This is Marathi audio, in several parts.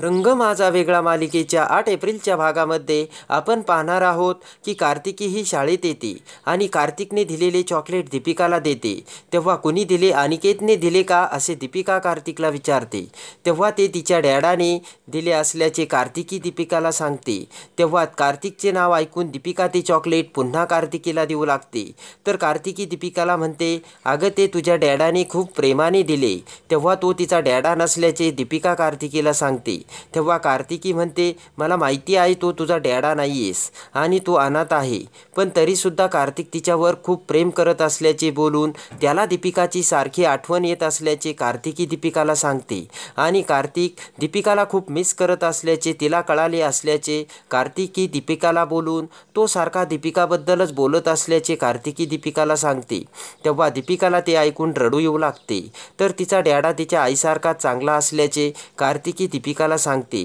रंग माझा वेगळा मालिकेच्या आठ एप्रिलच्या भागामध्ये आपण पाहणार आहोत की कार्तिकी ही शाळेत येते आणि कार्तिकने दिलेले चॉकलेट दीपिकाला देते तेव्हा कुणी दिले अनिकेतने दिले का असे दीपिका कार्तिकला विचारते तेव्हा ते तिच्या डॅडाने दिले असल्याचे कार्तिकी दीपिकाला सांगते तेव्हा कार्तिकचे नाव ऐकून दीपिका ते चॉकलेट पुन्हा कार्तिकीला देऊ लागते तर कार्तिकी दीपिकाला म्हणते अगं ते तुझ्या डॅडाने खूप प्रेमाने दिले तेव्हा तो तिचा डॅडा नसल्याचे दीपिका कार्तिकीला सांगते तेव्हा कार्तिकी म्हणते मला माहिती आहे तो तुझा डॅडा नाही आहेस आणि तो अनाथ आहे पण तरीसुद्धा कार्तिक तिच्यावर खूप प्रेम करत असल्याचे बोलून त्याला दीपिकाची सारखी आठवण येत असल्याचे कार्तिकी दीपिकाला सांगते आणि कार्तिक दीपिकाला खूप मिस करत असल्याचे तिला कळाले असल्याचे कार्तिकी दीपिकाला बोलून तो सारखा दीपिकाबद्दलच बोलत असल्याचे कार्तिकी दीपिकाला सांगते तेव्हा दीपिकाला ते ऐकून रडू येऊ लागते तर तिचा डॅडा तिच्या आईसारखा चांगला असल्याचे कार्तिकी दीपिकाला सांगते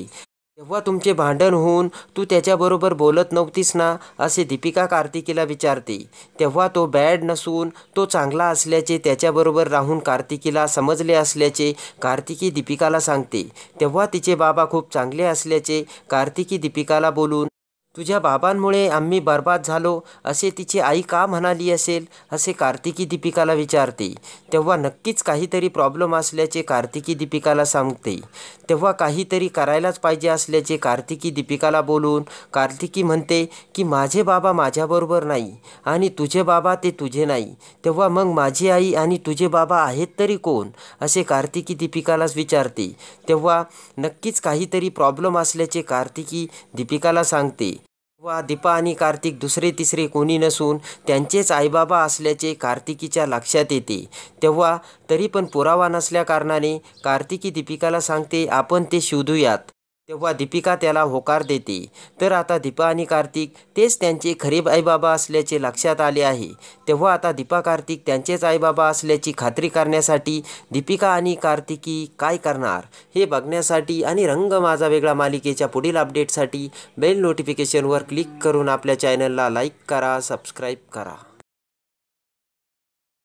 तेव्हा तुमचे भांडण होऊन तू त्याच्याबरोबर बोलत नव्हतीस ना असे दीपिका कार्तिकीला विचारते तेव्हा तो बॅड नसून तो चांगला असल्याचे त्याच्याबरोबर राहून कार्तिकीला समजले असल्याचे कार्तिकी दीपिकाला सांगते तेव्हा तिचे बाबा खूप चांगले असल्याचे कार्तिकी दीपिकाला बोलून तुझ्या बाबांमुळे आम्ही बर्बाद झालो असे तिची आई का म्हणाली असेल असे कार्तिकी दीपिकाला विचारते तेव्हा नक्कीच काहीतरी प्रॉब्लेम असल्याचे कार्तिकी दीपिकाला सांगते तेव्हा काहीतरी करायलाच पाहिजे असल्याचे कार्तिकी दीपिकाला बोलून कार्तिकी म्हणते की माझे बाबा माझ्याबरोबर नाही आणि तुझे बाबा ते तुझे नाही तेव्हा मग माझी आई आणि तुझे बाबा आहेत तरी कोण असे कार्तिकी दीपिकालाच विचारते तेव्हा नक्कीच काहीतरी प्रॉब्लेम असल्याचे कार्तिकी दीपिकाला सांगते बाबा दीपा आणि कार्तिक दुसरे तिसरे कोणी नसून त्यांचेच आईबाबा असल्याचे कार्तिकीच्या लक्षात येते तेव्हा तरी पण पुरावा नसल्याकारणाने कार्तिकी दीपिकाला सांगते आपण ते शोधूयात तेव्हा दीपिका त्याला होकार देते तर आता दीपा आणि कार्तिक तेच त्यांचे खरे आईबाबा असल्याचे लक्षात आले आहे तेव्हा आता दीपा कार्तिक त्यांचेच आईबाबा असल्याची खात्री करण्यासाठी दीपिका आणि कार्तिकी काय करणार हे बघण्यासाठी आणि रंग माझा वेगळा मालिकेच्या पुढील अपडेटसाठी बेल नोटिफिकेशनवर क्लिक करून आपल्या चॅनलला लाईक करा सबस्क्राईब करा